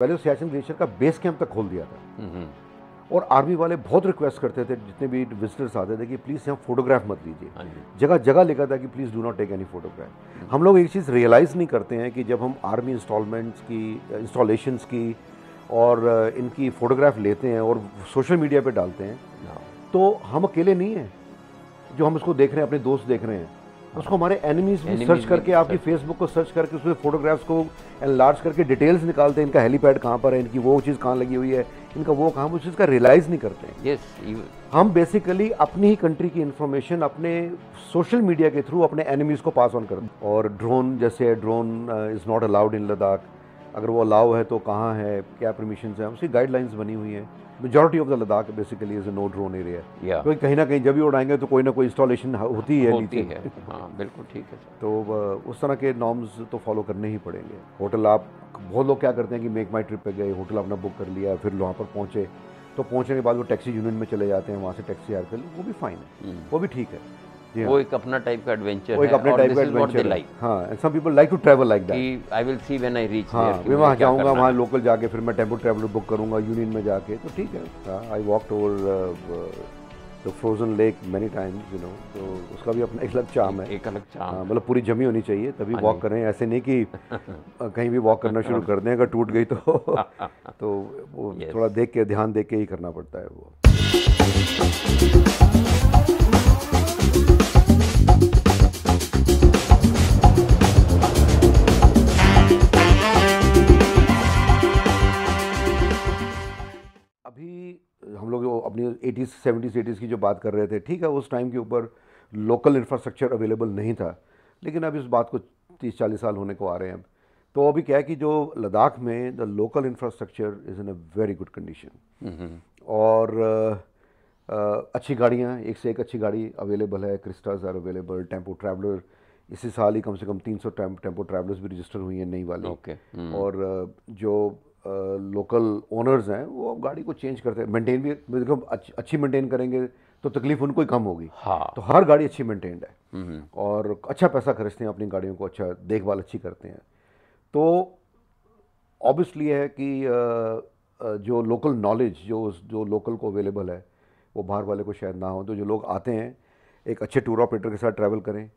पहले तो सियाचिन ग्लेशियर का बेस कैंप तक खोल दिया था हम्म। और आर्मी वाले बहुत रिक्वेस्ट करते थे जितने भी विजिटर्स आते थे कि प्लीज़ यहाँ फोटोग्राफ मत लीजिए हाँ जगह जगह लिखा था कि please do not take any photograph हम लोग एक चीज़ रियलाइज़ नहीं करते हैं कि जब हम आर्मी इंस्टॉलमेंट्स की इंस्टॉलेशन की और uh, इनकी फ़ोटोग्राफ लेते हैं और सोशल मीडिया पर डालते हैं हाँ। तो हम अकेले नहीं हैं जो हम उसको देख रहे हैं अपने दोस्त देख रहे हैं उसको हमारे एनिमीज भी सर्च करके आपकी फेसबुक को सर्च करके उसमें फोटोग्राफ्स को लार्ज करके डिटेल्स निकालते हैं इनका हेलीपैड कहाँ पर है इनकी वो चीज़ कहाँ लगी हुई है इनका वो कहाँ उस चीज़ का रियलाइज़ नहीं करते हैं yes, हम बेसिकली अपनी ही कंट्री की इन्फॉर्मेशन अपने सोशल मीडिया के थ्रू अपने एनिमीज़ को पास ऑन कर और ड्रोन जैसे drone is not allowed in Ladakh अगर वो अलाउ है तो कहाँ है क्या परमिशन है उसकी गाइडलाइंस बनी हुई है majority of the Ladakh basically is no drone area क्योंकि कहीं ना कहीं जब भी उड़ाएंगे तो कोई ना कोई इंस्टॉलेशन होती है होती है हाँ बिल्कुल ठीक है तो उस तरह के नॉर्म्स तो फॉलो करने ही पड़ेंगे होटल आप बहुत लोग क्या करते हैं कि मेक माई ट्रिप पे गए होटल आपने बुक कर लिया फिर वहाँ पर पहुँचे तो पहुँचने के बाद वो टैक्सी यूनियन में चले जाते हैं वहाँ से टैक्सी हायर कर ली वो भी फाइन है हम्म। वो भी ठीक है वो एक अपना टाइप का एडवेंचर है एक अपने टाइप का एडवेंचर लाइक हां and some people like to travel like that I will see when I reach there मैं वहां जाऊंगा वहां लोकल जाके फिर मैं टेंपो ट्रैवल बुक करूंगा यूनियन में जाके तो ठीक है I walked over the frozen lake many times you know तो उसका भी अपना एक अलग चार्म है एक अलग चार्म हाँ, मतलब पूरी जमी होनी चाहिए तभी वॉक हाँ करें ऐसे नहीं कि कहीं भी वॉक करना शुरू कर दें अगर टूट गई तो तो वो थोड़ा देख के ध्यान देख के ही करना पड़ता है वो हम लोग जो अपनी एटीज़ सेवेंटीज़ एटीज़ की जो बात कर रहे थे ठीक है उस टाइम के ऊपर लोकल इंफ्रास्ट्रक्चर अवेलेबल नहीं था लेकिन अब इस बात को तीस चालीस साल होने को आ रहे हैं तो अभी क्या है कि जो लद्दाख में the local infrastructure is in a very good condition और आ, आ, अच्छी गाड़ियाँ एक से एक अच्छी गाड़ी अवेलेबल है Crystas are available tempo traveller इसी साल ही कम से कम तीन सौ टेम्पो ट्रैवलर्स भी रजिस्टर हुई हैं नई वाली okay. हम्म। और जो लोकल ओनर्स हैं वो गाड़ी को चेंज करते हैं मेंटेन भी देखो अच्छी मेंटेन करेंगे तो तकलीफ उनको ही कम होगी हाँ तो हर गाड़ी अच्छी मेंटेन्ड है हम्म, हम्म। और अच्छा पैसा खर्चते हैं अपनी गाड़ियों को अच्छा देखभाल अच्छी करते हैं तो ऑब्वियसली है कि जो लोकल नॉलेज जो जो लोकल को अवेलेबल है वो बाहर वाले को शायद ना हो तो जो लोग आते हैं एक अच्छे टूर ऑपरेटर के साथ ट्रैवल करें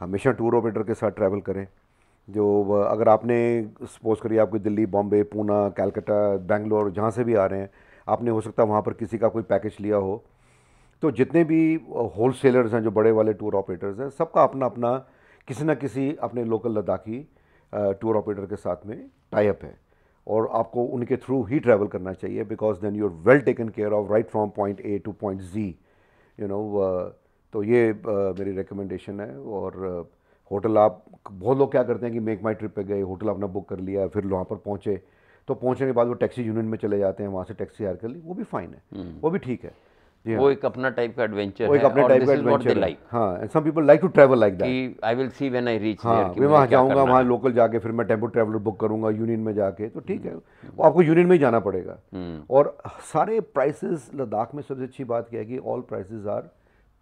हमेशा टूर ऑपरेटर के साथ ट्रैवल करें जो अगर आपने सपोज करिए आपको दिल्ली बॉम्बे पूना कैलकाटा बेंगलोर जहाँ से भी आ रहे हैं आपने हो सकता है वहाँ पर किसी का कोई पैकेज लिया हो तो जितने भी होल सेलर्स हैं जो बड़े वाले टूर ऑपरेटर्स हैं सबका अपना अपना किसी न किसी अपने लोकल लद्दाखी टूर ऑपरेटर के साथ में टाइप है और आपको उनके थ्रू ही ट्रैवल करना चाहिए because then you are well taken care of right from point A to point G you know तो ये uh, मेरी रिकमेंडेशन है और uh, होटल आप बहुत लोग क्या करते हैं कि मेक माई ट्रिप पे गए होटल अपना बुक कर लिया फिर वहाँ पर पहुँचे तो पहुँचने के बाद वो टैक्सी यूनियन में चले जाते हैं वहाँ से टैक्सी हायर कर ली वो भी फाइन है हम्म। वो भी ठीक है हाँ। वो एक अपना टाइप का एडवेंचर है अपने टाइप का एडवेंचर लाइक हां some people like to travel like that I will see when I reach there मैं वहां जाऊंगा वहां लोकल जाके फिर मैं टेंपो ट्रैवलर बुक करूंगा यूनियन में जाके तो ठीक है हम्म। वो आपको यूनियन में ही जाना पड़ेगा हम्म। और सारे प्राइसेस लद्दाख में सबसे अच्छी बात क्या है कि all prices are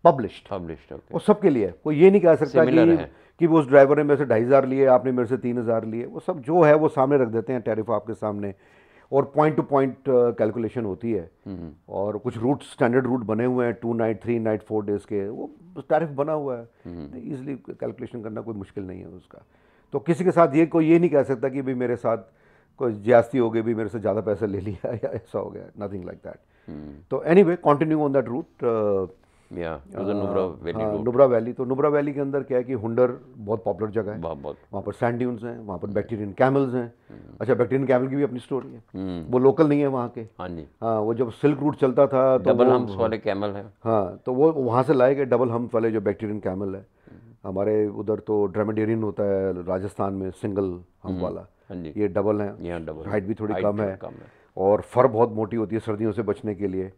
published published वो सबके लिए वो ये नहीं कह सकता कि है। कि वो उस ड्राइवर ने मेरे से ढाई हज़ार लिए आपने मेरे से तीन हज़ार लिए वो सब जो है वो सामने रख देते हैं टैरिफ आपके सामने और पॉइंट टू पॉइंट कैलकुलेशन होती है हम्म, हम्म। और कुछ रूट स्टैंडर्ड रूट बने हुए हैं two night three night four days के वो टैरिफ बना हुआ है ईजिली हम्म, कैलकुलेशन तो करना कोई मुश्किल नहीं है उसका तो किसी के साथ ये कोई ये नहीं कह सकता कि भाई मेरे साथ कोई ज्यास्ती हो गई भी मेरे से ज़्यादा पैसा ले लिया या ऐसा हो गया नथिंग लाइक दैट तो anyway continue on that route या हाँ, नुब्रा वैली तो नुब्रा वैली के अंदर क्या है कि हुंडर बहुत पॉपुलर जगह है वहाँ पर सैंड ड्यून्स हैं वहाँ पर बैक्टीरियन कैमल्स हैं हम्म। अच्छा बैक्टीरियन कैमल की भी अपनी स्टोरी है हम्म। वो लोकल नहीं है वहाँ के हाँ जी हाँ वो जब सिल्क रूट चलता था तो डबल हम्स वाले कैमल है हाँ तो वो वहाँ से लाए गए डबल हम्स वाले जो बैक्टीरियन कैमल है हम्म। हमारे उधर तो ड्रामेडेरियन होता है राजस्थान में सिंगल हम वाला हाँ ये डबल है हाइट भी थोड़ी कम है और फर बहुत मोटी होती है सर्दियों से बचने के लिए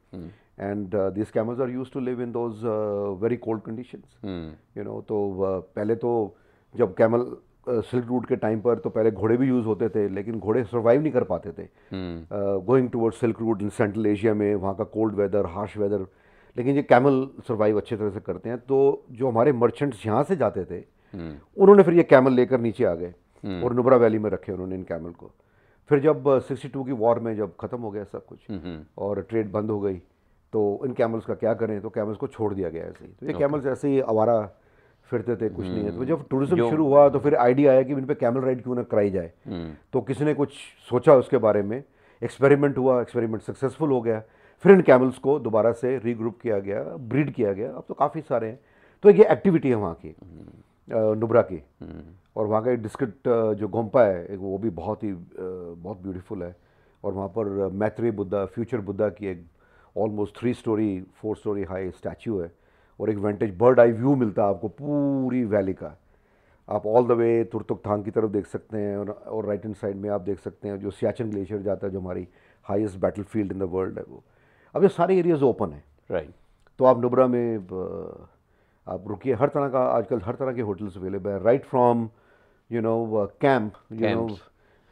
and this camels are use to live in those very cold condition you know तो uh, पहले तो जब कैमल सिल्क रूट के टाइम पर तो पहले घोड़े भी यूज़ होते थे लेकिन घोड़े सर्वाइव नहीं कर पाते थे going toward silk route in Central Asia में वहाँ का कोल्ड वेदर हार्श वेदर लेकिन ये कैमल सर्वाइव अच्छे तरह से करते हैं तो जो हमारे मर्चेंट्स यहाँ से जाते थे hmm. उन्होंने फिर ये कैमल लेकर नीचे आ गए hmm. और नुबरा वैली में रखे उन्होंने इन कैमल को फिर जब सिक्सटी uh, टू की वॉर में जब ख़त्म हो गया सब कुछ hmm. hmm. और ट्रेड बंद हो गई तो इन कैमल्स का क्या करें तो कैमल्स को छोड़ दिया गया ऐसे ही तो ये कैमल्स ऐसे ही आवारा फिरते थे कुछ नहीं है तो hmm. जब टूरिज्म शुरू हुआ तो फिर आइडिया आया कि इन पर कैमल राइड क्यों ना कराई जाए hmm. तो किसी ने कुछ सोचा उसके बारे में एक्सपेरिमेंट हुआ एक्सपेरिमेंट सक्सेसफुल हो गया फिर इन कैमल्स को दोबारा से रीग्रुप किया गया ब्रीड किया गया अब तो काफ़ी सारे हैं तो ये एक्टिविटी है वहाँ की hmm. नुब्रा की और वहाँ का एक डिस्ट्रिक्ट जो गोम्पा है वो भी बहुत ही बहुत ब्यूटीफुल है और वहाँ पर मैत्री बुद्धा फ्यूचर बुद्धा की एक almost three storey four storey high statue है और एक वेंटेज बर्ड आई व्यू मिलता है आपको पूरी वैली का आप all the way Turtuk Thang की तरफ देख सकते हैं और और राइट हैंड साइड में आप देख सकते हैं जो सियाचन ग्लेशियर जाता है जो हमारी highest battlefield in the world है वो अब ये सारे एरियाज ओपन है राइट right. तो आप नुबरा में आप रुकिए हर तरह का आजकल हर तरह के होटल्स अवेलेबल है right from you know camp you know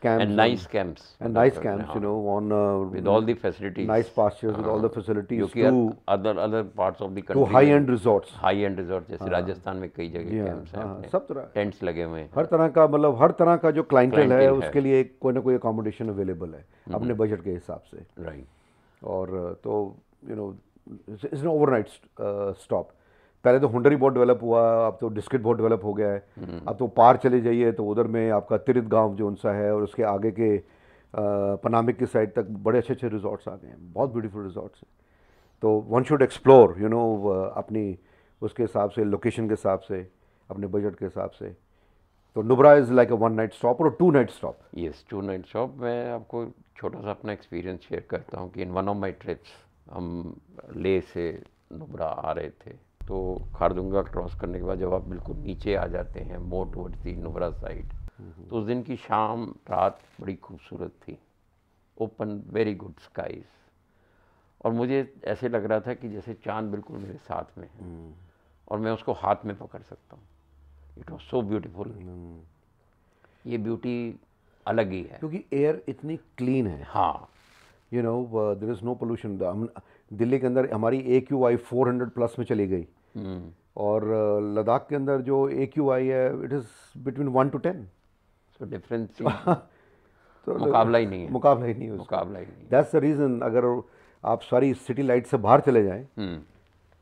camps and nice camps and nice camps you know on uh, with all the facilities nice pastures uh -huh. with all the facilities to other other parts of the country to high end resorts high end resorts jaise rajasthan mein जैसे राजस्थान में कई जगह camps हैं सब तरह tents लगे हुए हैं हर तरह का मतलब हर तरह का जो क्लाइंटल है उसके लिए कोई ना कोई अकोमोडेशन अवेलेबल है अपने बजट के हिसाब से राइट और तो you know it's overnight stop पहले तो हुडरी बहुत डेवलप हुआ अब तो डिस्क्रिट बहुत डेवलप हो गया है हम्म। अब तो पार चले जाइए तो उधर में आपका तिरित गांव जो उनसा है और उसके आगे के पनामिक की साइड तक बड़े अच्छे अच्छे रिजॉर्ट्स आ गए हैं बहुत ब्यूटीफुल रिजॉर्ट्स हैं तो one should explore you know अपनी उसके हिसाब से लोकेशन के हिसाब से अपने बजट के हिसाब से तो Nubra is like a one night stop और two night stop yes two night stop मैं आपको छोटा सा अपना एक्सपीरियंस शेयर करता हूँ कि in one of my trips हम ले से नुबरा आ रहे थे तो खारदुंगा क्रॉस करने के बाद जब आप बिल्कुल नीचे आ जाते हैं मोट वोट थी नुबरा साइड तो उस दिन की शाम रात बड़ी खूबसूरत थी ओपन वेरी गुड स्काईज और मुझे ऐसे लग रहा था कि जैसे चांद बिल्कुल मेरे साथ में है हम्म। और मैं उसको हाथ में पकड़ सकता हूँ इट वॉज सो ब्यूटीफुल ये ब्यूटी अलग ही है क्योंकि एयर इतनी क्लीन है हाँ you know there is no pollution Delhi के अंदर हमारी A Q I four hundred plus में चली गई हम्म। और लद्दाख के अंदर जो ए क्यू आई है it is between one to ten so difference तो मुकाबला ही नहीं है मुकाबला ही नहीं है मुकाबला ही नहीं दैट्स द रीज़न अगर आप सारी सिटी लाइट से बाहर चले जाएँ हम्म।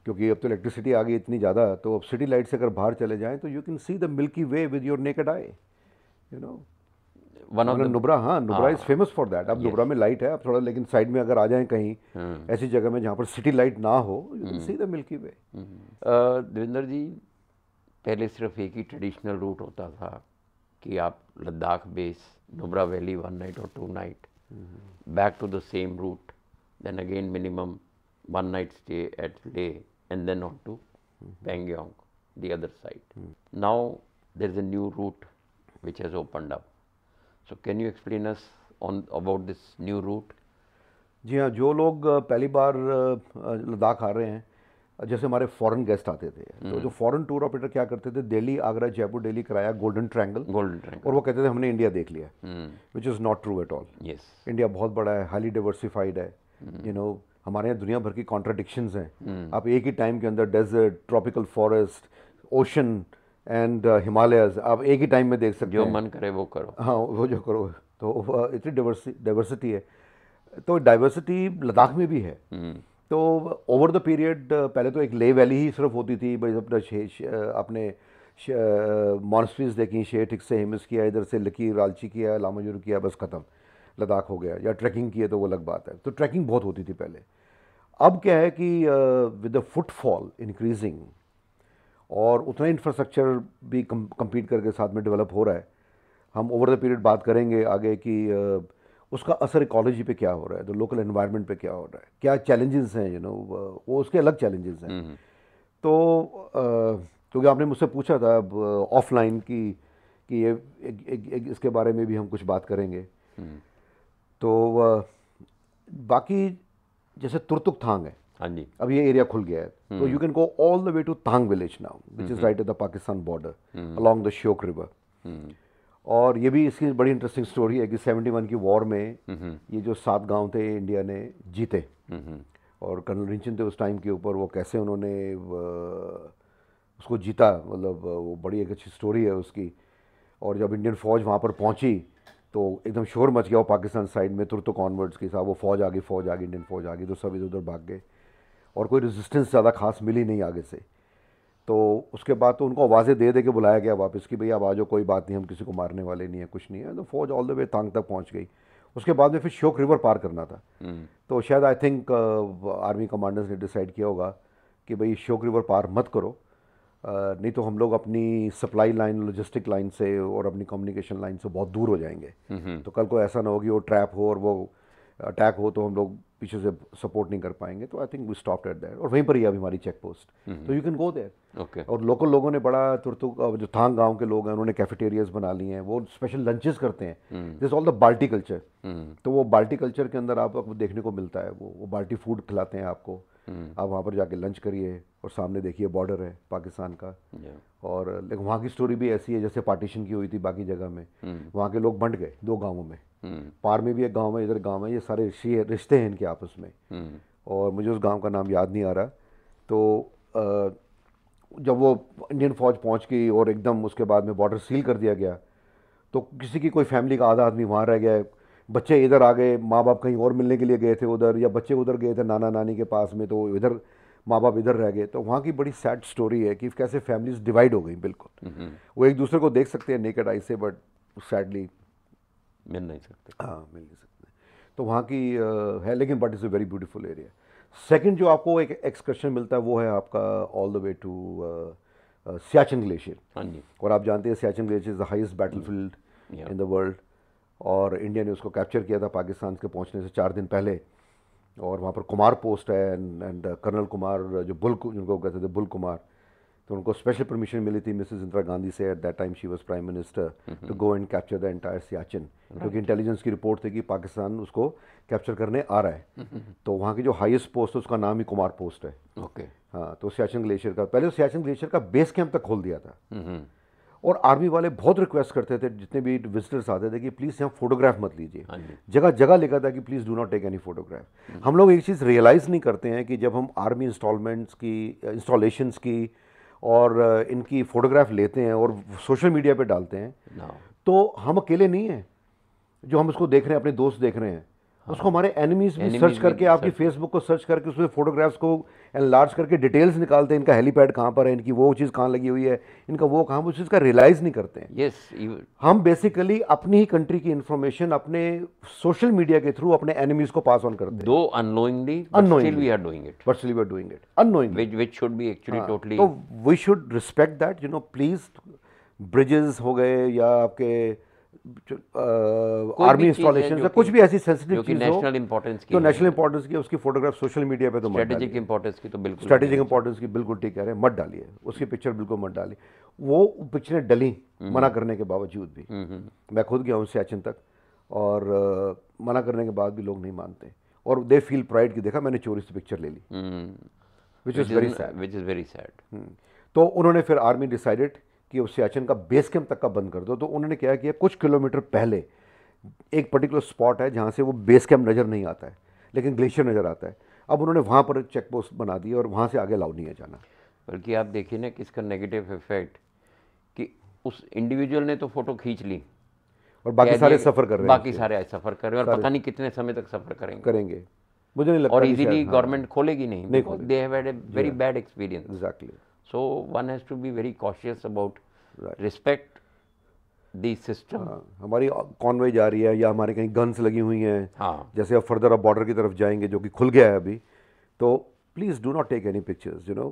क्योंकि अब तो इलेक्ट्रिसिटी आ गई इतनी ज़्यादा तो अब सिटी लाइट से अगर बाहर चले जाएं तो you can see the Milky Way with your naked eye you know one of मतलब नुब्रा हाँ Nubra is famous for that अब नुब्रा में लाइट है अब थोड़ा लेकिन साइड में अगर आ जाएं कहीं हाँ। ऐसी जगह में जहाँ पर सिटी लाइट ना हो see the Milky Way Devendra ji पहले सिर्फ एक ही ट्रेडिशनल रूट होता था कि आप Ladakh base Nubra valley one night और two night back to the same route then again minimum one night stay at Leh and then on to Bangyong, the other side now there is a new route which has opened up so can you explain us on about this new route जी हाँ जो लोग पहली बार लद्दाख आ रहे हैं जैसे हमारे foreign guest आते थे तो हम्म। जो फॉरेन टूर ऑपरेटर क्या करते थे दिल्ली आगरा जयपुर दिल्ली कराया गोल्डन ट्रायंगल गोल्डन ट्रायंगल और वो कहते थे हमने इंडिया देख लिया which is not true at all India बहुत बड़ा है हाईली डाइवर्सिफाइड है यू हम्म। नो हमारे यहाँ दुनिया भर की कॉन्ट्राडिक्शन हैं हम्म। आप एक ही टाइम के अंदर desert tropical forest ocean and Himalayas uh, आप एक ही टाइम में देख सकते जो मन करे वो करो हाँ वो जो करो तो इतनी डाइवर्सिटी है तो डाइवर्सिटी लद्दाख में भी है हम्म। तो ओवर द पीरियड पहले तो एक ले वैली ही सिर्फ होती थी भाई अपना अपने मॉनस्ट्रीज देखी शेर ठिक से हिमस किया इधर से लकी लालची किया लामाजूर किया बस ख़त्म लद्दाख हो गया या ट्रैकिंग किया तो वो अलग बात है तो ट्रैकिंग बहुत होती थी पहले अब क्या है कि विद द फुटफॉल इंक्रीजिंग और उतना इंफ्रास्ट्रक्चर भी कम कम्पीट करके साथ में डेवलप हो रहा है हम ओवर द पीरियड बात करेंगे आगे कि उसका असर इकोलॉजी पे क्या हो रहा है तो लोकल इन्वायरमेंट पे क्या हो रहा है क्या चैलेंजेस हैं यू नो वो उसके अलग चैलेंजेस हैं हम्म, हम्म। तो क्योंकि आपने मुझसे पूछा था अब ऑफलाइन की कि ये एक, एक, एक, इसके बारे में भी हम कुछ बात करेंगे हम्म। तो बाकी जैसे तुरतुक थांग है हाँ जी अब ये एरिया खुल गया है तो So you can go all the way to Tang village now, which mm-hmm. is right at the Pakistan border, mm. along the River. Mm. और ये भी इसकी बड़ी इंटरेस्टिंग स्टोरी है कि 71 की वॉर में mm-hmm. ये जो सात गांव थे इंडिया ने जीते mm-hmm. और कर्नल रिंचन थे उस टाइम के ऊपर वो कैसे उन्होंने उसको जीता मतलब वो बड़ी एक अच्छी स्टोरी है उसकी और जब इंडियन फ़ौज वहाँ पर पहुँची तो एकदम शोर मच गया वो पाकिस्तान साइड में तुरंत कॉन्वर्ट्स के साथ वो फौज आ गई फौज आ गई इंडियन फौज आ गई तो सब इधर उधर भाग गए और कोई रेजिस्टेंस ज़्यादा खास मिली नहीं आगे से तो उसके बाद तो उनको आवाज़ें दे दे के बुलाया गया वापस कि भैया अब आ जाओ कोई बात नहीं हम किसी को मारने वाले नहीं है कुछ नहीं है तो फौज ऑल द वे तांग तक पहुंच गई उसके बाद में फिर श्योक रिवर पार करना था हम्म। तो शायद आई थिंक आर्मी कमांडर्स ने डिसाइड किया होगा कि भाई श्योक रिवर पार मत करो uh, नहीं तो हम लोग अपनी सप्लाई लाइन लॉजिस्टिक लाइन से और अपनी कम्युनिकेशन लाइन से बहुत दूर हो जाएंगे हम्म, हम्म। तो कल को ऐसा ना होगी वो ट्रैप हो और वो अटैक हो तो हम लोग पीछे से सपोर्ट नहीं कर पाएंगे तो I think we stop at that और वहीं पर ही अभी हमारी चेक पोस्ट तो you can go there okay और लोकल लोगों ने बड़ा तुरतु जो थांग गांव के लोग हैं उन्होंने कैफेटेरियाज बना लिए हैं वो स्पेशल लंचेस करते हैं this all the Balti culture तो वो बाल्टी कल्चर के अंदर आप देखने को मिलता है वो वो बाल्टी फूड खिलाते हैं आपको हम्म। आप वहाँ पर जाके लंच करिए और सामने देखिए बॉर्डर है पाकिस्तान का और लेकिन वहाँ की स्टोरी भी ऐसी है जैसे पार्टीशन की हुई थी बाकी जगह में हम्म। वहाँ के लोग बंट गए दो गाँवों में हम्म। पार में भी एक गाँव है इधर गाँव है ये सारे रिश्ते हैं इनके आपस में और मुझे उस गाँव का नाम याद नहीं आ रहा तो जब वो इंडियन फौज पहुँच गई और एकदम उसके बाद में बॉर्डर सील कर दिया गया तो किसी की कोई फैमिली का आधा आदमी वहाँ रह गया बच्चे इधर आ गए माँ बाप कहीं और मिलने के लिए गए थे उधर या बच्चे उधर गए थे नाना नानी के पास में तो इधर माँ बाप इधर रह गए तो वहाँ की बड़ी सैड स्टोरी है कि कैसे फैमिलीज डिवाइड हो गई बिल्कुल वो एक दूसरे को देख सकते हैं नेकेड आई से बट सैडली मिल नहीं सकते हाँ मिल नहीं सकते तो वहाँ की आ, है लेकिन but is a very beautiful area second जो आपको एक एक्सकर्शन मिलता है वो है आपका all the way to Siachen glacier हाँ और आप जानते हैं Siachen glacier is the highest battlefield in the world और इंडिया ने उसको कैप्चर किया था पाकिस्तान के पहुंचने से चार दिन पहले और वहाँ पर कुमार पोस्ट है and uh, colonel Kumar uh, जो बुल जिनको कहते थे बुल कुमार तो उनको स्पेशल परमिशन मिली थी मिसेज इंदिरा गांधी से at that time she was prime minister to go and capture the entire Siachen क्योंकि इंटेलिजेंस की रिपोर्ट थी कि पाकिस्तान उसको कैप्चर करने आ रहा है mm-hmm. तो वहाँ की जो हाईएस्ट पोस्ट है उसका नाम ही कुमार पोस्ट है ओके okay. हाँ तो सियाचिन ग्लेशियर का पहले सियाचिन ग्लेशियर का बेस कैंप तक खोल दिया था mm-hmm. और आर्मी वाले बहुत रिक्वेस्ट करते थे जितने भी विजिटर्स आते थे कि प्लीज़ यहाँ फोटोग्राफ मत लीजिए हाँ जगह जगह लिखा था कि please do not take any photograph हम लोग एक चीज़ रियलाइज़ नहीं करते हैं कि जब हम आर्मी इंस्टॉलमेंट्स की इंस्टॉलेशंस की और इनकी फ़ोटोग्राफ लेते हैं और सोशल मीडिया पर डालते हैं तो हम अकेले नहीं हैं जो हम उसको देख रहे हैं अपने दोस्त देख रहे हैं उसको हमारे एनिमीज भी सर्च करके आपकी फेसबुक को सर्च करके उसमें फोटोग्राफ्स को एनलार्ज करके डिटेल्स निकालते हैं इनका हेलीपैड कहाँ पर है इनकी वो चीज़ कहाँ लगी हुई है इनका वो कहाँ उस चीज़ का रियलाइज़ नहीं करते हैं यस yes, हम बेसिकली अपनी ही कंट्री की इन्फॉर्मेशन अपने सोशल मीडिया के थ्रू अपने एनिमीज को पास ऑन करते हैं though we should respect that you know please breaches हो गए या आपके आर्मी इंस्टॉलेशन कुछ भी ऐसी सेंसिटिव चीज हो इंपॉर्टेंस की तो नेशनल इंपॉर्टेंस की उसकी फोटोग्राफ सोशल मीडिया पे तो स्ट्रेटेजिक इंपॉर्टेंस की तो बिल्कुल स्ट्रेटेजिक इंपॉर्टेंस की बिल्कुल ठीक कह रहे हैं मत डालिए उसकी पिक्चर बिल्कुल मत डालिए वो पिक्चरें डली हम्म। मना करने के बावजूद भी हम्म, हम्म। मैं खुद गया हूँ सियाचिन तक और मना करने के बाद भी लोग नहीं मानते और दे फील प्राइड की देखा मैंने चोरी से पिक्चर ले ली which is very sad which is very sad तो उन्होंने फिर आर्मी डिसाइडेड कि उस सियाचिन का बेस कैंप तक का बंद कर दो तो उन्होंने क्या किया कुछ किलोमीटर पहले एक पर्टिकुलर स्पॉट है जहाँ से वो बेस कैंप नज़र नहीं आता है लेकिन ग्लेशियर नज़र आता है अब उन्होंने वहाँ पर चेक पोस्ट बना दी और वहाँ से आगे लाउ नहीं है जाना बल्कि आप देखिए ना कि इसका नेगेटिव इफेक्ट कि उस इंडिविजुअल ने तो फ़ोटो खींच ली और बाकी सारे सफ़र कर रहे हैं बाकी सारे सफ़र कर रहे हैं और पता नहीं कितने समय तक सफ़र करेंगे करेंगे मुझे नहीं लगता और इजीली गवर्नमेंट हाँ। खोलेगी नहीं they have had a very bad experience exactly So one has to be very cautious about right. respect the हाँ, हमारी कॉन्वे जा रही है या हमारे कहीं गन्स लगी हुई हैं हाँ। जैसे अब फर्दर आप बॉर्डर की तरफ जाएंगे जो कि खुल गया है अभी तो please do not take any pictures you know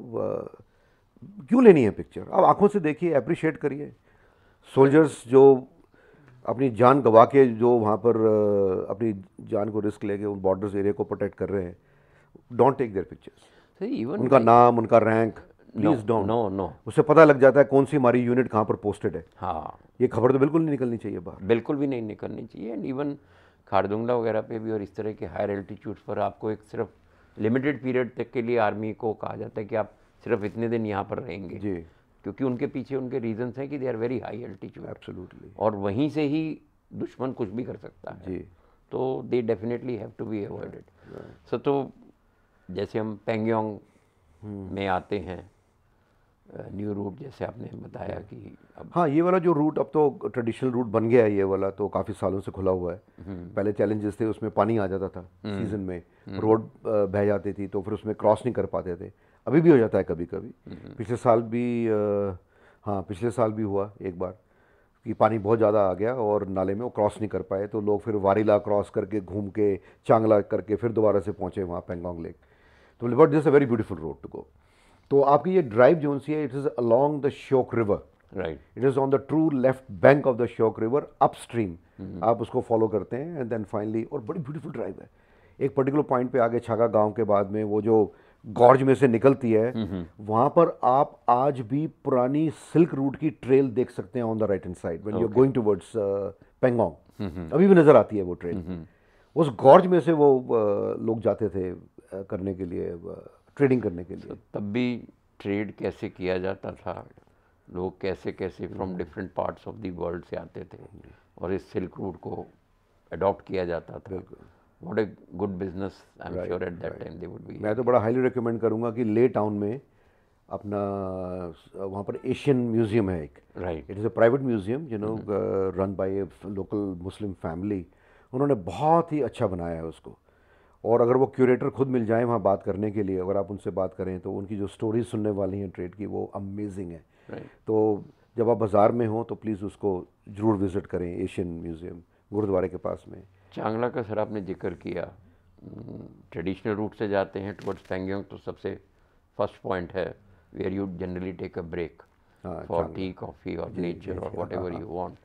क्यों लेनी है पिक्चर आप आंखों से देखिए अप्रिशिएट करिए सोल्जर्स जो अपनी जान गवा के जो वहाँ पर अपनी जान को रिस्क लेके उन बॉर्डर एरिया को प्रोटेक्ट कर रहे हैं डोंट टेक देयर पिक्चर्स उनका नाम उनका rank please don't no no उससे पता लग जाता है कौन सी हमारी यूनिट कहाँ पर पोस्टेड है हाँ ये खबर तो बिल्कुल नहीं निकलनी चाहिए बाहर बिल्कुल भी नहीं निकलनी चाहिए एंड इवन खारदुंगला वगैरह पे भी और इस तरह के हायर एल्टीट्यूड्स पर आपको एक सिर्फ लिमिटेड पीरियड तक के लिए आर्मी को कहा जाता है कि आप सिर्फ इतने दिन यहाँ पर रहेंगे जी क्योंकि उनके पीछे उनके रीजंस हैं कि they are very high altitude absolutely और वहीं से ही दुश्मन कुछ भी कर सकता है जी तो they definitely have to be avoided so तो जैसे हम पेंग्योंग हम्म। में आते हैं न्यू रूट जैसे आपने बताया कि अब हाँ ये वाला जो रूट अब तो ट्रेडिशनल रूट बन गया है ये वाला तो काफ़ी सालों से खुला हुआ है हम्म। पहले चैलेंजेस थे उसमें पानी आ जाता था सीज़न हम्म। में रोड हम्म। बह जाती थी तो फिर उसमें क्रॉस नहीं कर पाते थे अभी भी हो जाता है कभी कभी पिछले साल भी हाँ पिछले साल भी हुआ एक बार कि पानी बहुत ज़्यादा आ गया और नाले में वो क्रॉस नहीं कर पाए तो लोग फिर वारीला क्रॉस करके घूम के चांगला करके फिर दोबारा से पहुँचे वहाँ पेंगोंग लेक तो but this a very beautiful road to go तो आपकी ये ड्राइव जो सी है it is along the Shyok river right it is on the true left bank of the Shyok river upstream आप उसको फॉलो करते हैं एंड देन फाइनली और बड़ी ब्यूटीफुल ड्राइव है एक पर्टिकुलर पॉइंट पे आगे छागा गांव के बाद में वो जो गॉर्ज में से निकलती है mm-hmm. वहाँ पर आप आज भी पुरानी सिल्क रूट की ट्रेल देख सकते हैं on the right hand side when you are going towards Pangong अभी भी नज़र आती है वो ट्रेल mm-hmm. उस गॉर्ज में से वो uh, लोग जाते थे uh, करने के लिए uh, ट्रेडिंग करने के लिए तब भी ट्रेड कैसे किया जाता था लोग कैसे कैसे from different parts of the world से आते थे hmm. और इस सिल्क रूट को अडॉप्ट किया जाता था what a good business I am sure at that time they would be मैं तो बड़ा हाईली रिकमेंड करूँगा कि ले टाउन में अपना वहाँ पर एशियन म्यूजियम है एक right it is a private museum you know run by a local Muslim family उन्होंने बहुत ही अच्छा बनाया है उसको और अगर वो क्यूरेटर खुद मिल जाए वहाँ बात करने के लिए अगर आप उनसे बात करें तो उनकी जो स्टोरी सुनने वाली हैं ट्रेड की वो अमेजिंग है right. तो जब आप बाज़ार में हो तो प्लीज़ उसको ज़रूर विज़िट करें एशियन म्यूज़ियम गुरुद्वारे के पास में चांगला का सर आपने जिक्र किया ट्रेडिशनल हम्म, रूट से जाते हैं टुवर्ड्स पेंगोंग तो सबसे फर्स्ट पॉइंट है where you generally take a break for tea coffee और नेचर और वॉट एवर यू वॉन्ट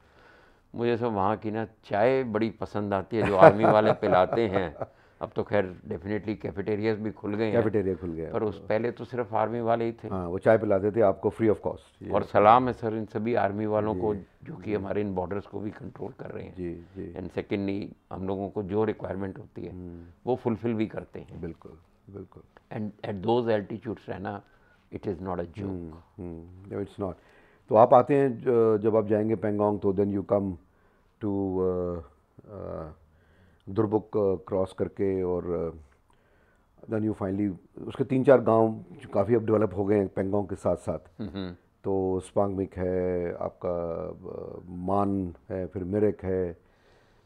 मुझे सब वहाँ की ना चाय बड़ी पसंद आती है जो आर्मी वाले पिलाते हैं अब तो खैर डेफिनेटली कैफेटेरियाज भी खुल गए कैफेटेरिया खुल गए पर उस पहले तो सिर्फ आर्मी वाले ही थे हाँ, वो चाय पिलाते थे आपको फ्री ऑफ कॉस्ट और सलाम है सर इन सभी आर्मी वालों को जो कि हमारे इन बॉर्डर्स को भी कंट्रोल कर रहे हैं जी जी एंड सेकेंडली हम लोगों को जो रिक्वायरमेंट होती है हम्म। वो फुलफिल भी करते हैं बिल्कुल बिल्कुल एंड एट दोज एल्टीट्यूड्स रहना it is not a joke it's not तो आप आते हैं जब आप जाएंगे पेंगोंग तो then you come to Durbuk cross करके और देन यू फाइनली उसके तीन चार गांव काफ़ी अब डेवलप हो गए हैं पेंगोंग के साथ साथ तो स्पांगमिक है आपका मान है फिर मिरिक है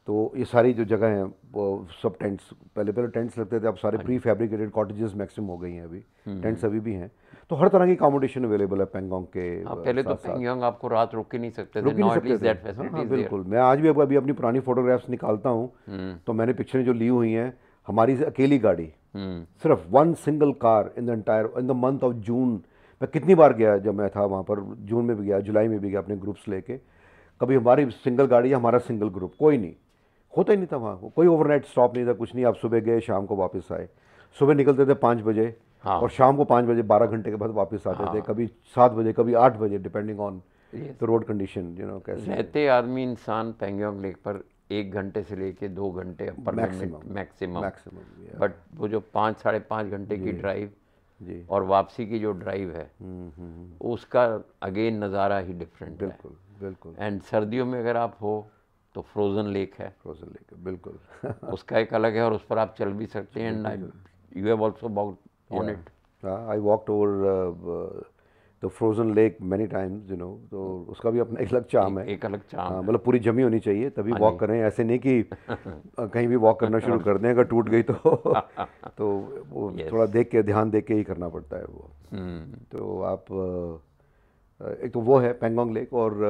तो ये सारी जो जगह हैं सब टेंट्स पहले पहले टेंट्स लगते थे अब सारे प्री फैब्रिकेटेड कॉटेजेस मैक्सिमम हो गई हैं अभी टेंट्स हम्म, हम्म। अभी भी हैं तो हर तरह की अकोमोडेशन अवेलेबल है पेंगोंग के हाँ, पहले तो पेंगोंग आपको रात रोक के नहीं सकते रुक नहीं सकते थे। हाँ, बिल्कुल मैं आज भी अभी अपनी पुरानी फोटोग्राफ्स निकालता हूँ हम्म। तो मैंने पिक्चरें जो ली हुई हैं हमारी अकेली गाड़ी सिर्फ one single car in the entire in the month of June मैं कितनी बार गया जब मैं था वहाँ पर जून में भी गया जुलाई में भी गया अपने ग्रुप्स लेके कभी हमारी सिंगल गाड़ी या हमारा सिंगल ग्रुप कोई नहीं होता ही नहीं था वहाँ को कोई ओवरनाइट स्टॉप नहीं था कुछ नहीं आप सुबह गए शाम को वापस आए सुबह निकलते थे पाँच बजे हाँ। और शाम को पाँच बजे बारह घंटे के बाद वापस आते हाँ। थे कभी सात बजे कभी आठ बजे डिपेंडिंग ऑन तो रोड कंडीशन यू नो कैसे रहते आदमी इंसान पेंगोंग लेक पर एक घंटे से लेके दो घंटे upper maximum maximum maximum but वो जो पाँच साढ़े पाँच घंटे की ड्राइव जी और वापसी की जो ड्राइव है हम्म, हम्म, हम्म। उसका अगेन नज़ारा ही डिफरेंट बिल्कुल बिल्कुल एंड सर्दियों में अगर आप हो तो फ्रोजन लेक है फ्रोजन लेक बिल्कुल उसका एक अलग है और उस पर आप चल भी सकते हैं you have on it I walked over the frozen lake many times you know तो उसका भी अपना एक अलग चाम है एक अलग चाम हाँ मतलब पूरी जमी होनी चाहिए तभी वॉक हाँ करें ऐसे नहीं कि कहीं भी वॉक करना शुरू कर दें अगर टूट गई तो तो वो yes. थोड़ा देख के ध्यान देख के ही करना पड़ता है वो hmm. तो आप एक तो वो है पेंगोंग लेक और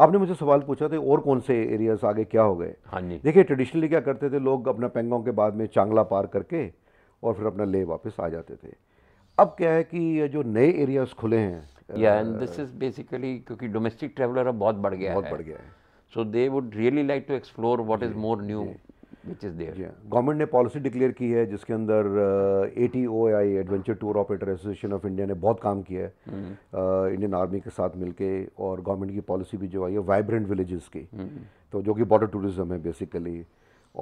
आपने मुझे सवाल पूछा था और कौन से एरियाज आगे क्या हो गए हाँ जी देखिए ट्रेडिशनली क्या करते थे लोग अपना पेंगोंग के बाद में चांगला पार करके और फिर अपना ले वापस आ जाते थे अब क्या है कि जो नए एरियाज खुले हैं या एंड दिस इज बेसिकली क्योंकि डोमेस्टिक ट्रेवलर अब बहुत बढ़ गया बहुत है बहुत बढ़ गया है so they would really like to explore what is more new which is there government ने पॉलिसी डिक्लेयर की है जिसके अंदर A T O I adventure tour operator association of India ने बहुत काम किया है इंडियन आर्मी हम्म। uh, के साथ मिलकर और गवर्नमेंट की पॉलिसी भी जो आई है वाइब्रेंट विलेजेस की हम्म। तो जो कि बॉर्डर टूरिज्म है बेसिकली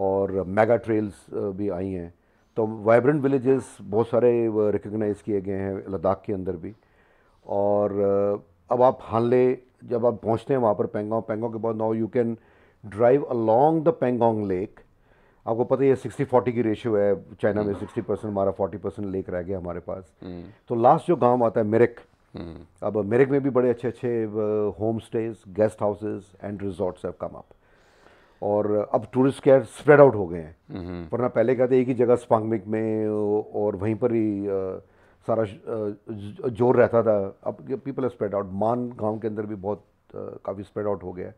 और मेगा uh, ट्रेल्स uh, भी आई हैं तो वाइब्रेंट विलेजेस बहुत सारे रिकग्नाइज़ किए गए हैं लद्दाख के अंदर भी और अब आप हानले जब आप पहुंचते हैं वहाँ पर पेंगोंग पेंगोंग के बाद now you can drive along the Pangong lake आपको पता है सिक्सटी फोर्टी की रेशियो है चाइना में सिक्सटी परसेंट हमारा फोर्टी परसेंट लेक रह गया हमारे पास हम्म। तो लास्ट जो गांव आता है मेरक हम्म। अब मेरिक में भी बड़े अच्छे अच्छे homestays guest houses and resorts have come up और अब टूरिस्ट केयर स्प्रेड आउट हो गए हैं हम्म। वरना पहले कहते एक ही जगह स्पांगमिक में uh, और वहीं पर ही uh, सारा uh, जोर रहता था अब पीपल आर स्प्रेड आउट मान गांव के अंदर भी बहुत काफ़ी स्प्रेड आउट हो गया है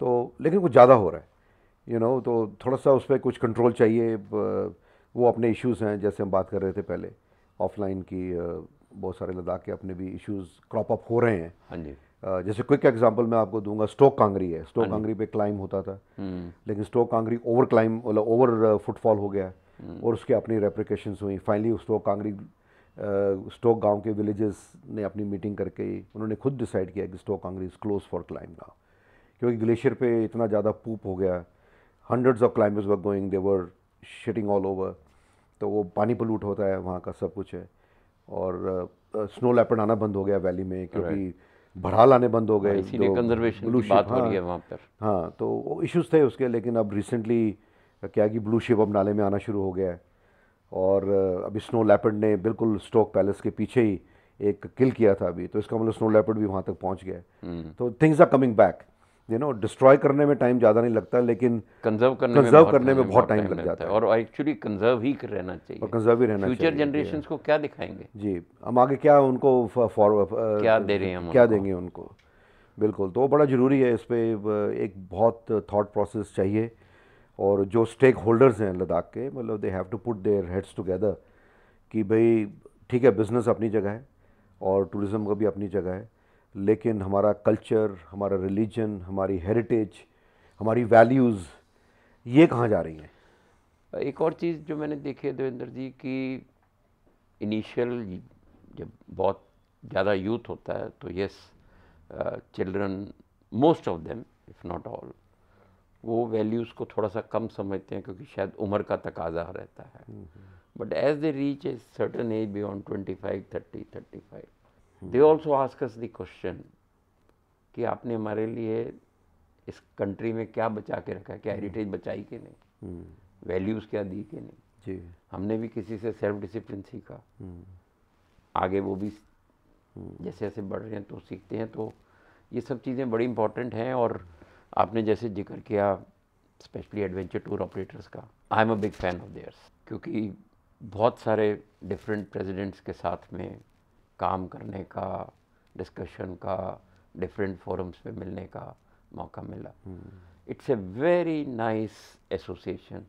तो लेकिन कुछ ज़्यादा हो रहा है यू नो तो थोड़ा सा उस पर कुछ कंट्रोल चाहिए वो अपने इश्यूज़ हैं जैसे हम बात कर रहे थे पहले ऑफलाइन की बहुत सारे लद्दाख के अपने भी इश्यूज़ क्रॉप अप हो रहे हैं हाँ जी जैसे क्विक एग्जांपल मैं आपको दूंगा स्टोक कांगरी है स्टोक कांगरी हाँ पे क्लाइम होता था हम्म। लेकिन स्टोक कांगरी ओवर क्लाइम मतलब ओवर फुटफॉल हो गया हम्म। और उसके अपनी रेप्रिकेशन हुई फाइनली स्टोक कांगरी स्टोक गांव के विलेजेस ने अपनी मीटिंग करके उन्होंने खुद डिसाइड किया कि Stok Kangri is close for climb गाँव क्योंकि ग्लेशियर पे इतना ज़्यादा पूप हो गया hundreds of climbers were going they were shitting all over तो वो पानी पलूट होता है वहाँ का सब कुछ है और स्नो लैपड आना बंद हो गया वैली में क्योंकि भड़ाल आने बंद हो गए हाँ, तो कंजर्वेशन बात हाँ, हो रही हाँ। है वहाँ पर हाँ तो वो इश्यूज थे उसके लेकिन अब रिसेंटली क्या कि ब्लू शिप अब नाले में आना शुरू हो गया है और अभी स्नो लेपर्ड ने बिल्कुल स्टोक पैलेस के पीछे ही एक किल किया था अभी तो इसका मतलब स्नो लेपर्ड भी वहाँ तक पहुँच गया है हम्म। तो things are coming back you know destroy करने में टाइम ज़्यादा नहीं लगता लेकिन कंजर्व करने कंजर्व करने में बहुत टाइम लग जाता है और एक्चुअली कंजर्व ही रहना चाहिए और कंजर्व ही रहना फ्यूचर जनरेशन को क्या दिखाएंगे जी हम आगे क्या उनको uh, क्या दे रहे हैं क्या देंगे उनको बिल्कुल तो बड़ा ज़रूरी है इस पर एक बहुत थाट प्रोसेस चाहिए और जो स्टेक होल्डर्स हैं लद्दाख के मतलब they have to put their heads together कि भाई ठीक है बिज़नेस अपनी जगह है और टूरिज़्म का भी अपनी जगह है लेकिन हमारा कल्चर हमारा रिलीजन हमारी हेरिटेज हमारी वैल्यूज़ ये कहाँ जा रही हैं एक और चीज़ जो मैंने देखी है देवेंद्र जी कि इनिशियल जब बहुत ज़्यादा यूथ होता है तो yes children most of them if not all वो वैल्यूज़ को थोड़ा सा कम समझते हैं क्योंकि शायद उम्र का तकाजा रहता है but as they reach a certain age beyond twenty five thirty thirty five they also ask us the question कि आपने हमारे लिए इस कंट्री में क्या बचा के रखा क्या हेरिटेज hmm. बचाई के नहीं वैल्यूज़ hmm. क्या दी के नहीं जी हमने भी किसी से सेल्फ डिसिप्लिन सीखा hmm. आगे वो भी जैसे जैसे बढ़ रहे हैं तो सीखते हैं तो ये सब चीज़ें बड़ी इंपॉर्टेंट हैं और आपने जैसे जिक्र किया स्पेशली एडवेंचर टूर ऑपरेटर्स का I am a big fan of theirs क्योंकि बहुत सारे डिफरेंट प्रेजिडेंट्स के साथ में काम करने का डिस्कशन का डिफरेंट फोरम्स पे मिलने का मौका मिला it's a very nice association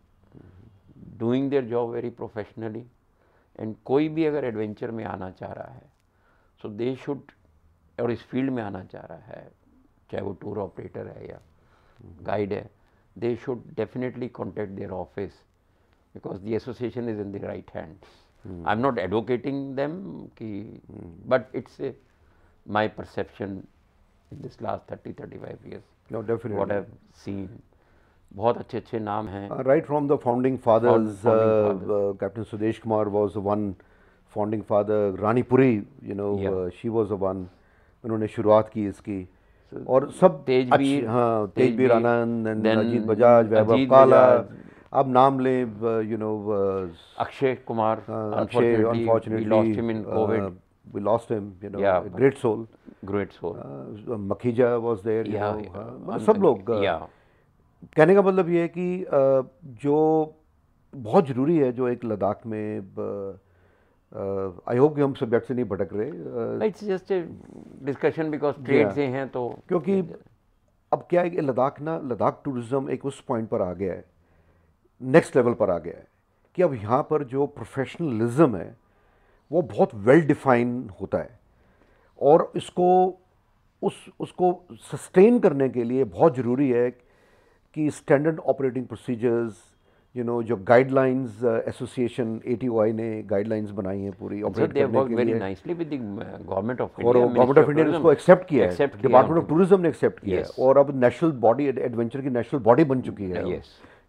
doing their job very professionally and कोई भी अगर एडवेंचर में आना चाह रहा है सो दे शुड और इस फील्ड में आना चाह रहा है चाहे वो टूर ऑपरेटर है या गाइड हम्म। है they should definitely contact their office because the association is in the right hands I am not advocating them कि but it's my perception in this last thirty thirty five years what have seen बहुत अच्छे अच्छे नाम हैं right from the founding fathers captain Sudesh Kumar was one founding father Ranipuri you know she was one उन्होंने शुरुआत की इसकी और सब तेजबीर हाँ तेजबीर आनंद राना बजाज वैभव काला अब नाम लें you uh, know uh, Akshay Kumar uh, Akshay unfortunately we lost him you know yeah, great soul great soul uh, was there you know yeah. Uh, हाँ, सब लोग uh, yeah. कहने का मतलब ये है कि uh, जो बहुत ज़रूरी है जो एक लद्दाख में आई होप कि हम सब्जेक्ट से नहीं भटक रहे डिस्कशन बिकॉज ट्रेड से हैं तो क्योंकि अब क्या है कि लद्दाख ना लद्दाख टूरिज्म एक उस पॉइंट पर आ गया है नेक्स्ट लेवल पर आ गया है कि अब यहाँ पर जो प्रोफेशनलिज्म है वो बहुत वेल डिफाइन होता है और इसको उस उसको सस्टेन करने के लिए बहुत ज़रूरी है कि standard operating procedures you know जो गाइडलाइंस एसोसिएशन ए ने गाइडलाइंस बनाई हैं पूरी ऑपरेट करने के लिए गवर्नमेंट ऑफ इंडिया ने एक्सेप्ट किया है डिपार्टमेंट ऑफ टूरिज्म ने एक्सेप्ट किया है और अब नेशनल बॉडी एडवेंचर की नेशनल बॉडी बन चुकी है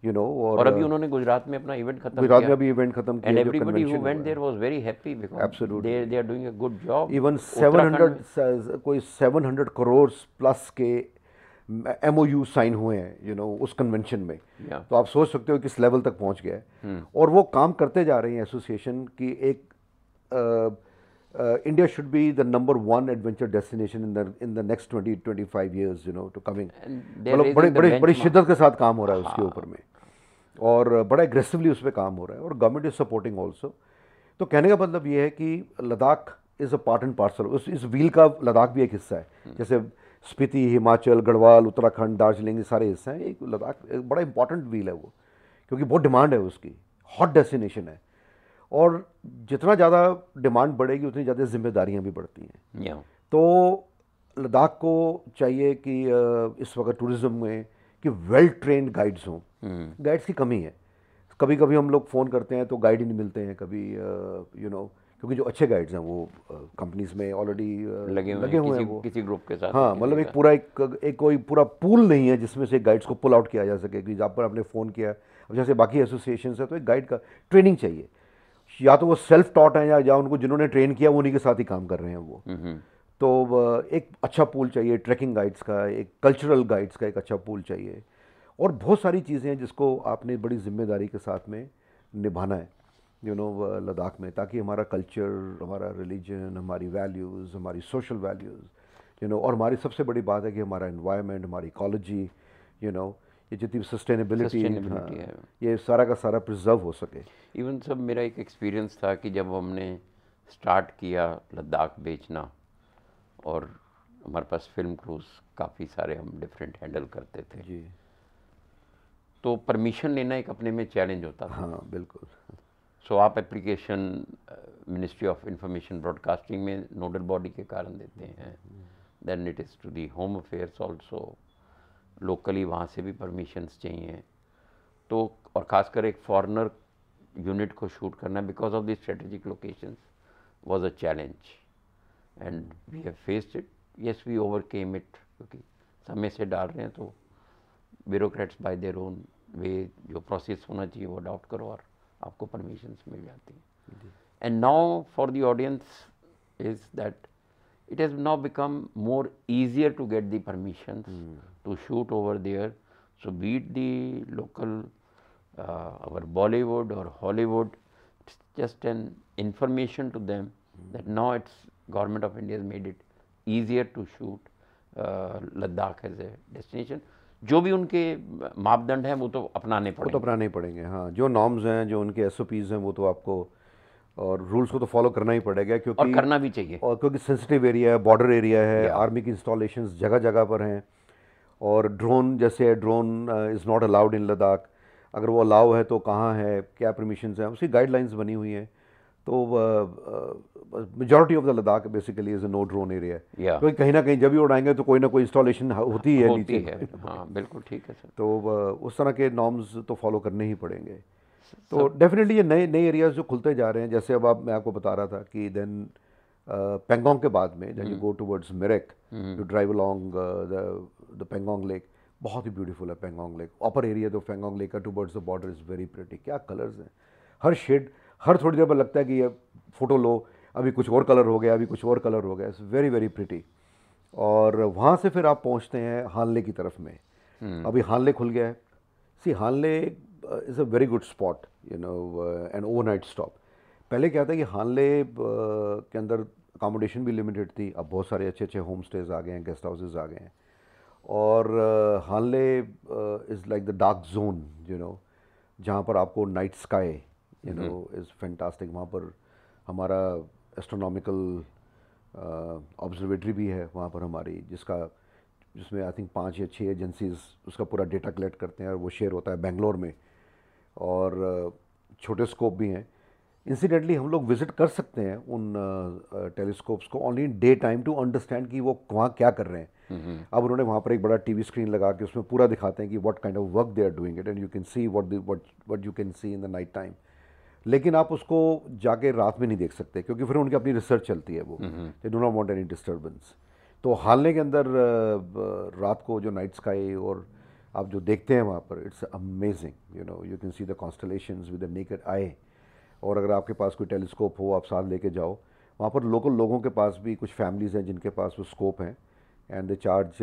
you know or, और अभी uh, उन्होंने गुजरात में अपना इवेंट खत्म गुजरात में अभी इवेंट खत्म किया and everybody who went there was very happy because absolutely they they are doing a good job even 700 कोई 700 करोड़ प्लस के एम uh, साइन हुए हैं यू you नो know, उस कन्वेंशन में yeah. तो आप सोच सकते हो किस लेवल तक पहुंच गया है hmm. और वो काम करते जा रहे हैं एसोसिएशन की एक uh, India should be the number one adventure destination in the in the next twenty 25 years you know to coming मतलब बड़े बड़े बड़ी शिद्दत के साथ काम हो रहा है उसके हाँ। ऊपर में और बड़ा एग्रेसिवली उस पर काम हो रहा है और गवर्नमेंट इज़ सपोर्टिंग ऑल्सो तो कहने का मतलब ये है कि Ladakh is a part and parcel उस इस व्हील का लद्दाख भी एक हिस्सा है हम्म। जैसे स्पीति हिमाचल गढ़वाल उत्तराखंड दार्जिलिंग ये सारे हिस्से हैं एक लद्दाख एक बड़ा इंपॉर्टेंट व्हील है वो क्योंकि बहुत डिमांड है उसकी हॉट डेस्टिनेशन है और जितना ज़्यादा डिमांड बढ़ेगी उतनी ज़्यादा जिम्मेदारियाँ भी बढ़ती हैं तो लद्दाख को चाहिए कि इस वक्त टूरिज़्म में कि वेल ट्रेंड गाइड्स हों गाइड्स हम्म। की कमी है कभी कभी हम लोग फ़ोन करते हैं तो गाइड ही नहीं मिलते हैं कभी यू uh, नो क्योंकि जो अच्छे गाइड्स हैं वो कंपनीज uh, में ऑलरेडी लगे हुए लगे हुए हैं वो किसी ग्रुप के साथ हाँ मतलब एक पूरा एक, एक कोई पूरा पूल नहीं है जिसमें से गाइड्स को पुल आउट किया जा सके कि जहाँ पर आपने फ़ोन किया अब जैसे बाकी एसोसिएशन है तो एक गाइड का ट्रेनिंग चाहिए या तो वो सेल्फ टॉट हैं या, या उनको जिन्होंने ट्रेन किया वो उन्हीं के साथ ही काम कर रहे हैं वो हम्म, हम्म। तो एक अच्छा पूल चाहिए ट्रैकिंग गाइड्स का एक कल्चरल गाइड्स का एक अच्छा पूल चाहिए और बहुत सारी चीज़ें हैं जिसको आपने बड़ी जिम्मेदारी के साथ में निभाना है you you know know, Ladakh में ताकि हमारा कल्चर हमारा रिलीजन हमारी वैल्यूज़ हमारी सोशल वैल्यूज़ यू नो और हमारी सबसे बड़ी बात है कि हमारा इन्वायरमेंट हमारी इकोलॉजी यू नो ये जितनी सस्टेनेबिलिटी हाँ, है ये सारा का सारा प्रिजर्व हो सके इवन सब मेरा एक एक्सपीरियंस था कि जब हमने स्टार्ट किया लद्दाख बेचना और हमारे पास फिल्म क्रूज काफ़ी सारे हम डिफरेंट हैंडल करते थे जी तो परमिशन लेना एक अपने में चैलेंज होता था हाँ बिल्कुल सो आप application ministry of information broadcasting में नोडल बॉडी के कारण देते हैं then it is to the home affairs also locally वहाँ से भी परमिशंस चाहिए तो और ख़ासकर एक फॉरनर यूनिट को शूट करना because of this strategic locations was a challenge and we have faced it. Yes, we overcame it क्योंकि समय से डाल रहे हैं तो bureaucrats by their own way जो प्रोसेस होना चाहिए वो अडॉप्ट करो और आपको परमिशन मिल जाती हैं and now for the audience is that it has now become more easier to get the permissions hmm. to shoot over there. So be it the local, uh, our Bollywood or Hollywood, it's just an information to them hmm. that now it's government of India has made it easier to shoot uh, Ladakh as a destination. जो भी उनके मापदंड हैं वो तो अपनाने तो पड़ेंगे तो अपनाने पड़ेंगे हाँ जो नॉर्म्स हैं जो उनके एस हैं वो तो आपको और रूल्स को तो फॉलो करना ही पड़ेगा क्योंकि और करना भी चाहिए और क्योंकि सेंसिटिव एरिया है बॉर्डर एरिया है आर्मी की इंस्टॉलेशन जगह जगह पर हैं और ड्रोन जैसे drone is not allowed in Ladakh अगर वो अलाउ है तो कहाँ है क्या परमिशन है उसकी गाइडलाइंस बनी हुई हैं तो majority of the Ladakh basically is no drone area क्योंकि कहीं ना कहीं जब भी उड़ाएंगे तो कोई ना कोई इंस्टॉलेशन होती है होती नीचे है हाँ बिल्कुल ठीक है सर तो uh, उस तरह के नॉर्म्स तो फॉलो करने ही पड़ेंगे तो डेफिनेटली ये नए नए एरियाज जो खुलते जा रहे हैं जैसे अब आप मैं आपको बता रहा था कि देन पेंगोंग uh, के बाद में जब you go towards Merak to drive along the Pangong lake बहुत ही ब्यूटीफुल है पेंगोंग लेक अपर एरिया तो पेंगोंग लेक का towards the border is very pretty क्या कलर्स हैं हर शेड हर थोड़ी देर पर लगता है कि ये फ़ोटो लो अभी कुछ और कलर हो गया अभी कुछ और कलर हो गया इट्स वेरी वेरी प्रिटी और वहाँ से फिर आप पहुँचते हैं हालले की तरफ में hmm. अभी हालले खुल गया है see Hanle is a very good spot you know and overnight stop पहले क्या था कि हालले uh, के अंदर अकोमोडेशन भी लिमिटेड थी अब बहुत सारे अच्छे अच्छे होम स्टेज आ गए हैं गेस्ट हाउसेज आ गए हैं और uh, is like the dark zone you know जहाँ पर आपको night sky you know is fantastic वहाँ पर हमारा एस्ट्रोनॉमिकल ऑब्जर्वेटरी uh, भी है वहाँ पर हमारी जिसका जिसमें आई थिंक पाँच या छः एजेंसीज उसका पूरा डेटा कलेक्ट करते हैं और वो शेयर होता है बेंगलोर में और uh, छोटे स्कोप भी हैं इंसिडेंटली हम लोग विज़िट कर सकते हैं उन टेलीस्कोप्स uh, को only day time to understand कि वो वहाँ क्या कर रहे हैं mm-hmm. अब उन्होंने वहाँ पर एक बड़ा टीवी स्क्रीन लगा के उसमें पूरा दिखाते हैं कि what kind of work they are doing it and you can see what what you can see in the night time लेकिन आप उसको जाके रात में नहीं देख सकते क्योंकि फिर उनकी अपनी रिसर्च चलती है वो they do not want any disturbance तो हालने के अंदर रात को जो नाइट स्काई और आप जो देखते हैं वहाँ पर it's amazing you know you can see the constellation with the naked eye और अगर आपके पास कोई टेलीस्कोप हो आप साथ लेके जाओ वहाँ पर लोकल लोगों के पास भी कुछ फैमिलीज़ हैं जिनके पास वो स्कोप हैं and they charge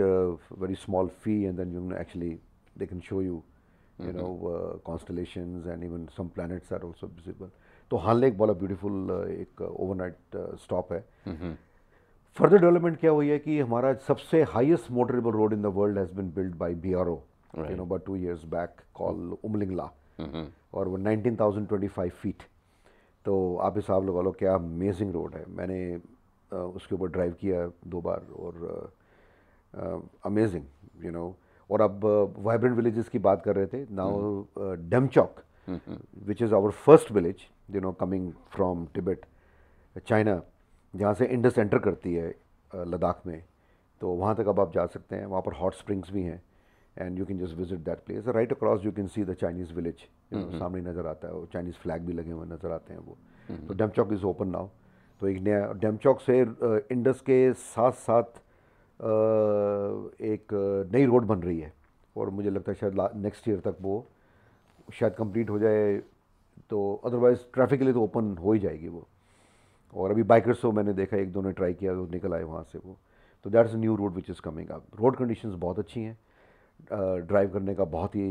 very small fee and then you actually they can show you you mm -hmm. know uh, constellations and even some planets are also visible तो हाल uh, एक बड़ा ब्यूटीफुल एक overnight stop है further mm-hmm. Development क्या हुई है कि हमारा सबसे highest motorable road in the world has been built by BRO you know but two years back call Umlingla और वो 19,025 फीट तो आप हिसाब लगा लो क्या अमेजिंग रोड है मैंने uh, उसके ऊपर ड्राइव किया दो बार और अमेजिंग यू नो और अब वाइब्रेंट विलेजेस की बात कर रहे थे now Demchok which is our first village you know coming from Tibet China जहाँ से इंडस एंटर करती है लद्दाख uh, में तो वहाँ तक अब आप जा सकते हैं वहाँ पर हॉट स्प्रिंग्स भी हैं and you can just visit that place right across you can see the Chinese village सामने नज़र आता है वो चाइनीज़ फ्लैग भी लगे हुए नज़र आते हैं वो हम्म, तो डेमचौक इज़ ओपन नाउ तो एक नया डेमचौक से इंडस uh, के साथ साथ एक नई रोड बन रही है और मुझे लगता है शायद नेक्स्ट ईयर तक वो शायद कंप्लीट हो जाए तो अदरवाइज़ ट्रैफिक के लिए तो ओपन हो ही जाएगी वो और अभी बाइकर्स को मैंने देखा एक दो ने ट्राई किया तो निकल आए वहाँ से वो तो that is new road which is coming up road condition बहुत अच्छी हैं ड्राइव करने का बहुत ही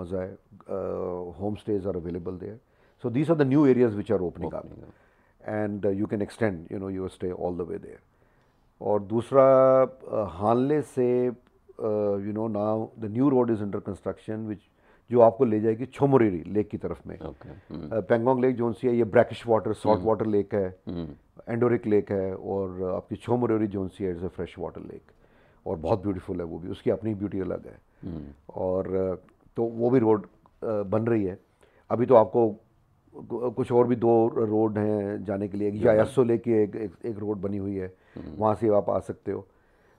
मज़ा है home stays are available there so these are the new areas which are opening up and you can extend you know your stay all the way there और दूसरा हानले से you know now the new road is under construction which जो आपको ले जाएगी छोमरेरी lake की तरफ में hmm. पेंगोंग लेक जोन सी है ये brackish water salt water lake है एंडोरिक hmm. लेक है और आपकी छोमरेरी जोन सी है is a fresh water lake और बहुत ब्यूटीफुल है वो भी उसकी अपनी ब्यूटी अलग है hmm. और तो वो भी रोड बन रही है अभी तो आपको कुछ और भी दो रोड हैं जाने के लिए यसो ले के एक, एक एक रोड बनी हुई है hmm. वहाँ से आप आ सकते हो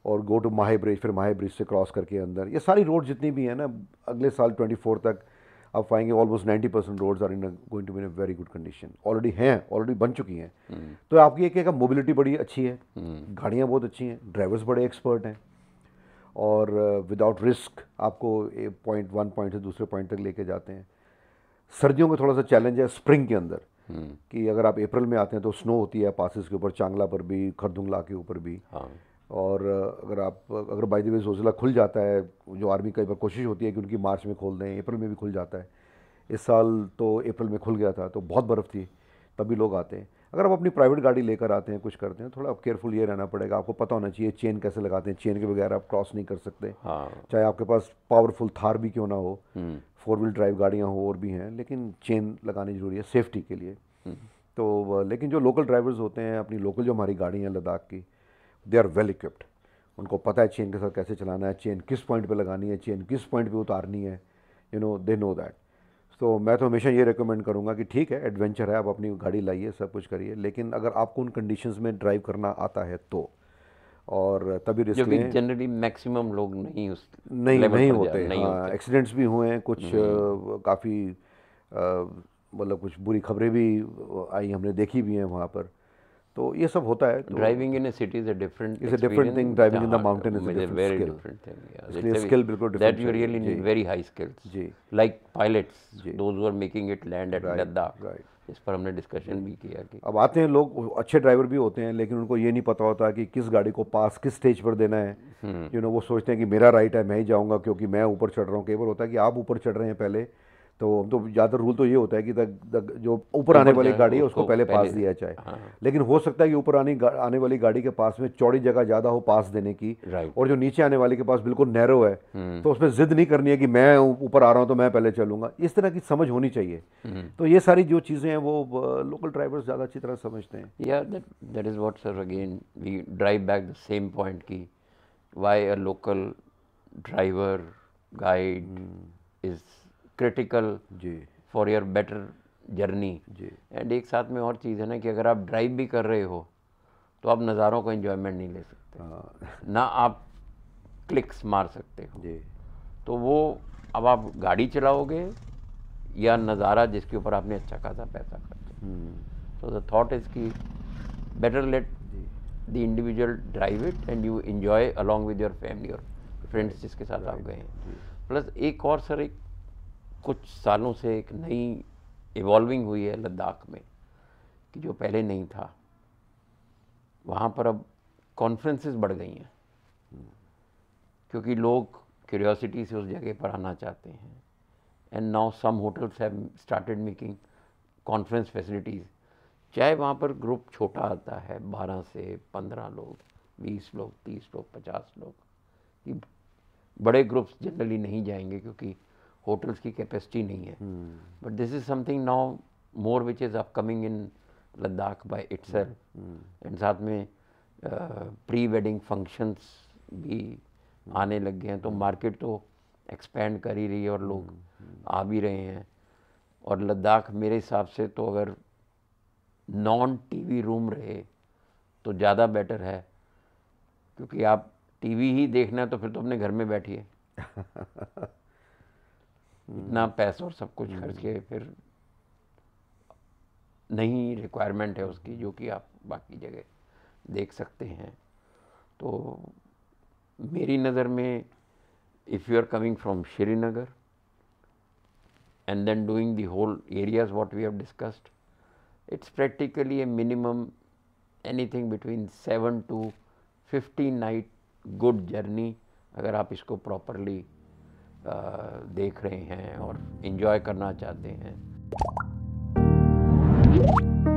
और गो टू माहे ब्रिज फिर माहे ब्रिज से क्रॉस करके अंदर ये सारी रोड जितनी भी है ना अगले साल ट्वेंटी फोर तक आप पाएंगे almost ninety percent roads are in going to be in very good condition already हैं ऑलरेडी बन चुकी हैं hmm. तो आपकी एक एक मोबिलिटी बड़ी अच्छी है hmm. गाड़ियाँ बहुत अच्छी हैं ड्राइवर्स बड़े एक्सपर्ट हैं और विदाउट uh, रिस्क आपको पॉइंट वन पॉइंट से दूसरे पॉइंट तक लेके जाते हैं सर्दियों में थोड़ा सा चैलेंज है स्प्रिंग के अंदर हम्म। कि अगर आप अप्रैल में आते हैं तो स्नो होती है पासिस के ऊपर चांगला पर भी खरदुंगला के ऊपर भी हाँ। और अगर आप अगर बाई द वे जोजिला खुल जाता है जो आर्मी कई बार कोशिश होती है कि उनकी मार्च में खोल दें अप्रैल में भी खुल जाता है इस साल तो अप्रैल में खुल गया था तो बहुत बर्फ़ थी तभी लोग आते हैं अगर आप अपनी प्राइवेट गाड़ी लेकर आते हैं कुछ करते हैं थोड़ा आप केयरफुल ये रहना पड़ेगा आपको पता होना चाहिए चेन कैसे लगाते हैं चेन के बगैर आप क्रॉस नहीं कर सकते हाँ। चाहे आपके पास पावरफुल थार भी क्यों ना हो फोर व्हील ड्राइव गाड़ियाँ हो और भी हैं लेकिन चेन लगानी ज़रूरी है सेफ्टी के लिए हम्म। तो लेकिन जो लोकल ड्राइवर्स होते हैं अपनी लोकल जो हमारी गाड़ी हैं लद्दाख की दे आर वेल इक्विप्ड उनको पता है चेन के साथ कैसे चलाना है चेन किस पॉइंट पर लगानी है चेन किस पॉइंट पर उतारनी है you know they know that तो मैं तो हमेशा ये रिकमेंड करूँगा कि ठीक है एडवेंचर है आप अपनी गाड़ी लाइए सब कुछ करिए लेकिन अगर आपको उन कंडीशंस में ड्राइव करना आता है तो और तभी रिस्क लें जनरली मैक्सिमम लोग नहीं उस नहीं नहीं होते एक्सीडेंट्स हाँ, भी हुए हैं कुछ हम्म। काफ़ी मतलब कुछ बुरी खबरें भी आई हमने देखी भी हैं वहाँ पर तो ये सब होता है driving in city is a different is a different thing driving in the mountain is a very different thing इसलिए स्किल बिल्कुल different that you really need very high skills जी like pilots those who are making it land at Ladakh इस पर हमने discussion भी किया कि अब आते हैं लोग अच्छे ड्राइवर भी होते हैं लेकिन उनको ये नहीं पता होता कि किस गाड़ी को पास किस स्टेज पर देना है यू हम्म। नो वो सोचते हैं कि मेरा राइट है मैं ही जाऊंगा क्योंकि मैं ऊपर चढ़ रहा हूँ केवल होता है कि आप ऊपर चढ़ रहे हैं पहले तो हम तो ज़्यादातर रूल तो ये होता है कि द, जो ऊपर आने वाली गाड़ी है उसको पहले पास दिया जाए हाँ, हाँ। लेकिन हो सकता है कि ऊपर आने आने वाली गाड़ी के पास में चौड़ी जगह ज़्यादा हो पास देने की और जो नीचे आने वाले के पास बिल्कुल नैरो है हम्म। तो उसमें ज़िद नहीं करनी है कि मैं ऊपर आ रहा हूँ तो मैं पहले चलूँगा इस तरह की समझ होनी चाहिए हम्म। तो ये सारी जो चीज़ें हैं वो लोकल ड्राइवर्स ज़्यादा अच्छी तरह समझते हैं या that is what sir again we drive back the same point की why a local driver guide is critical जी for your better journey and एक साथ में और चीज़ है ना कि अगर आप ड्राइव भी कर रहे हो तो आप नज़ारों को इन्जॉयमेंट नहीं ले सकते आ, हाँ। ना आप क्लिक्स मार सकते हो जी तो वो अब आप गाड़ी चलाओगे या नज़ारा जिसके ऊपर आपने अच्छा खासा पैसा खर्चा तो द थॉट इज़ कि better let the individual drive it and you enjoy along with your family और फ्रेंड्स जिसके साथ आप गए हैं प्लस एक और सर एक कुछ सालों से एक नई इवॉल्विंग हुई है लद्दाख में कि जो पहले नहीं था वहाँ पर अब कॉन्फ्रेंसेस बढ़ गई हैं क्योंकि लोग क्यूरियोसिटी से उस जगह पर आना चाहते हैं and now some hotels have started making conference facilities चाहे वहाँ पर ग्रुप छोटा आता है बारह से पंद्रह लोग बीस लोग तीस लोग पचास लोग बड़े ग्रुप्स जनरली नहीं जाएंगे क्योंकि होटल्स की कैपेसिटी नहीं है but this is something now more which is upcoming in Ladakh by its end साथ में प्री वेडिंग फंक्शंस भी hmm. आने लग गए हैं तो मार्केट hmm. तो एक्सपेंड कर ही रही है और लोग hmm. आ भी रहे हैं और लद्दाख मेरे हिसाब से तो अगर नॉन टीवी रूम रहे तो ज़्यादा बेटर है क्योंकि आप टीवी ही देखना है तो फिर तो अपने घर में बैठिए इतना हम्म। पैसा और सब कुछ खर्च हम्म। के फिर नहीं रिक्वायरमेंट है उसकी जो कि आप बाकी जगह देख सकते हैं तो मेरी नज़र में if you are coming from Srinagar and then doing the whole areas what we have discussed it's practically a minimum anything between seven to fifteen night good journey अगर आप इसको प्रॉपरली देख रहे हैं और इन्जॉय करना चाहते हैं